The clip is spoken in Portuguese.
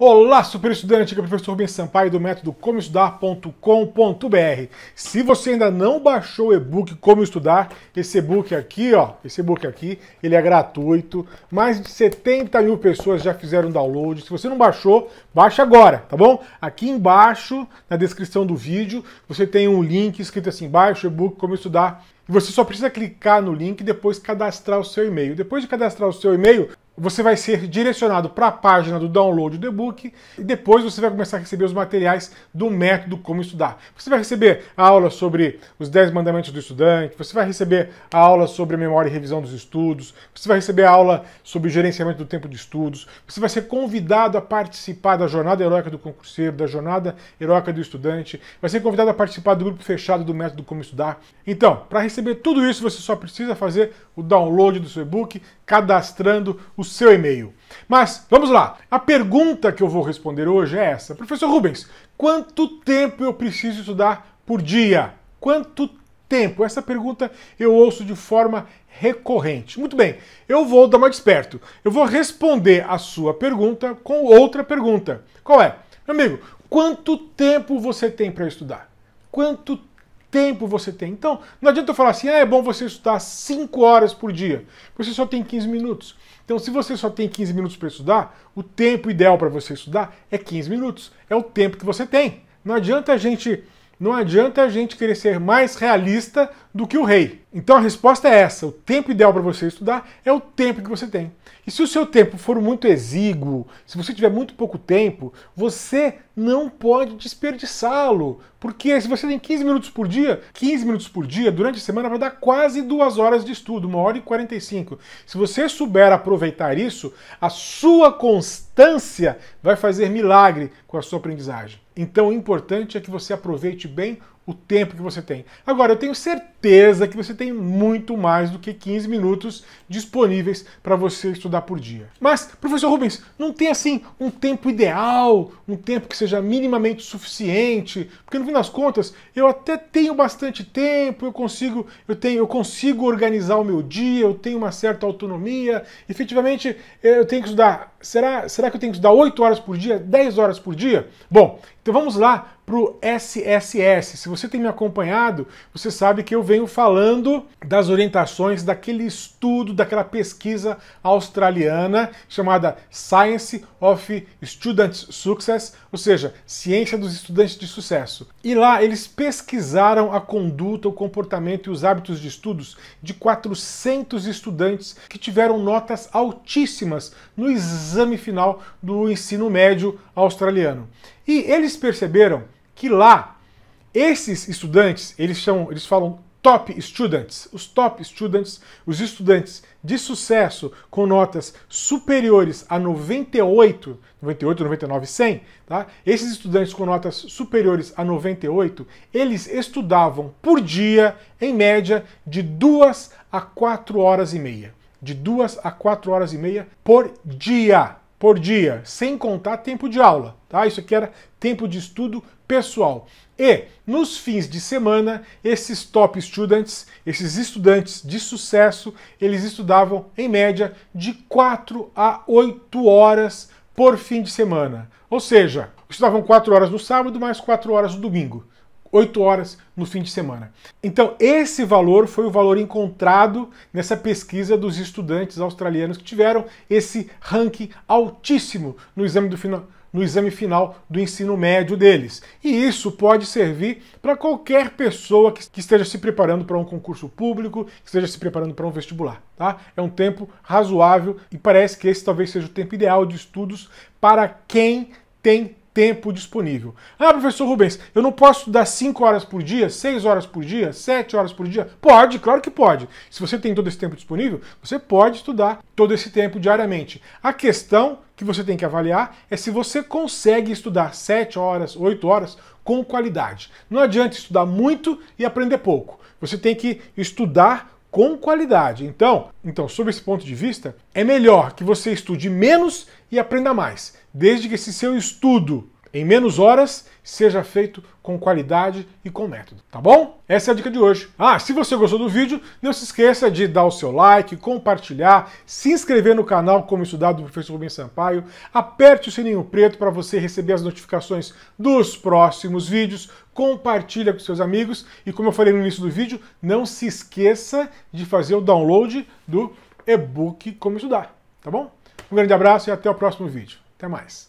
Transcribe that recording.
Olá, super estudante, aqui é o professor Rubens Sampaio do método Como Estudar.com.br. Se você ainda não baixou o e-book Como Estudar, esse e-book aqui, ó, esse e-book aqui, ele é gratuito. Mais de 70 mil pessoas já fizeram download. Se você não baixou, baixa agora, tá bom? Aqui embaixo, na descrição do vídeo, você tem um link escrito assim o e-book Como Estudar. E você só precisa clicar no link e depois cadastrar o seu e-mail. Depois de cadastrar o seu e-mail, você vai ser direcionado para a página do download do e-book e depois você vai começar a receber os materiais do método como estudar. Você vai receber a aula sobre os 10 mandamentos do estudante, você vai receber a aula sobre a memória e revisão dos estudos, você vai receber a aula sobre o gerenciamento do tempo de estudos, você vai ser convidado a participar da jornada heróica do concurseiro, da jornada heróica do estudante, vai ser convidado a participar do grupo fechado do método como estudar. Então, para receber receber tudo isso, você só precisa fazer o download do seu e-book cadastrando o seu e-mail. Mas vamos lá. A pergunta que eu vou responder hoje é essa. Professor Rubens, quanto tempo eu preciso estudar por dia? Quanto tempo? Essa pergunta eu ouço de forma recorrente. Muito bem, eu vou dar mais esperto. Eu vou responder a sua pergunta com outra pergunta. Qual é? Meu amigo, quanto tempo você tem para estudar? Quanto tempo você tem. Então, não adianta eu falar assim, ah, é bom você estudar 5 horas por dia. Você só tem 15 minutos. Então, se você só tem 15 minutos para estudar, o tempo ideal para você estudar é 15 minutos. É o tempo que você tem. Não adianta a gente não adianta a gente querer ser mais realista do que o rei. Então a resposta é essa: o tempo ideal para você estudar é o tempo que você tem. E se o seu tempo for muito exíguo, se você tiver muito pouco tempo, você não pode desperdiçá-lo. Porque se você tem 15 minutos por dia, 15 minutos por dia durante a semana vai dar quase duas horas de estudo, uma hora e 45. Se você souber aproveitar isso, a sua constância vai fazer milagre com a sua aprendizagem. Então o importante é que você aproveite bem o tempo que você tem. Agora, eu tenho certeza que você tem muito mais do que 15 minutos disponíveis para você estudar por dia. Mas, professor Rubens, não tem assim um tempo ideal, um tempo que seja minimamente suficiente, porque no fim das contas, eu até tenho bastante tempo, eu consigo, eu tenho, eu consigo organizar o meu dia, eu tenho uma certa autonomia. Efetivamente, eh, eu tenho que estudar, será, será que eu tenho que estudar 8 horas por dia, 10 horas por dia? Bom, então vamos lá para o SSS. Se você tem me acompanhado, você sabe que eu venho falando das orientações daquele estudo, daquela pesquisa australiana chamada Science of Student Success, ou seja, Ciência dos Estudantes de Sucesso. E lá eles pesquisaram a conduta, o comportamento e os hábitos de estudos de 400 estudantes que tiveram notas altíssimas no exame final do ensino médio australiano. E eles perceberam que lá esses estudantes, eles são eles falam top students, os top students, os estudantes de sucesso com notas superiores a 98, 98, 99, 100, tá? Esses estudantes com notas superiores a 98, eles estudavam por dia, em média, de duas a quatro horas e meia. De duas a quatro horas e meia por dia por dia, sem contar tempo de aula, tá? Isso aqui era tempo de estudo pessoal. E nos fins de semana, esses top students, esses estudantes de sucesso, eles estudavam em média de 4 a 8 horas por fim de semana. Ou seja, estudavam 4 horas no sábado mais 4 horas no domingo. 8 horas no fim de semana. Então, esse valor foi o valor encontrado nessa pesquisa dos estudantes australianos que tiveram esse ranking altíssimo no exame, do final, no exame final do ensino médio deles. E isso pode servir para qualquer pessoa que, que esteja se preparando para um concurso público, que esteja se preparando para um vestibular. Tá? É um tempo razoável e parece que esse talvez seja o tempo ideal de estudos para quem tem tempo disponível. Ah, professor Rubens, eu não posso estudar 5 horas por dia, 6 horas por dia, 7 horas por dia? Pode, claro que pode. Se você tem todo esse tempo disponível, você pode estudar todo esse tempo diariamente. A questão que você tem que avaliar é se você consegue estudar 7 horas, 8 horas com qualidade. Não adianta estudar muito e aprender pouco. Você tem que estudar com qualidade. Então, então, sob esse ponto de vista, é melhor que você estude menos e aprenda mais, desde que esse seu estudo em menos horas, seja feito com qualidade e com método, tá bom? Essa é a dica de hoje. Ah, se você gostou do vídeo, não se esqueça de dar o seu like, compartilhar, se inscrever no canal Como Estudar do Professor Rubens Sampaio, aperte o sininho preto para você receber as notificações dos próximos vídeos, compartilha com seus amigos e como eu falei no início do vídeo, não se esqueça de fazer o download do e-book Como Estudar, tá bom? Um grande abraço e até o próximo vídeo. Até mais!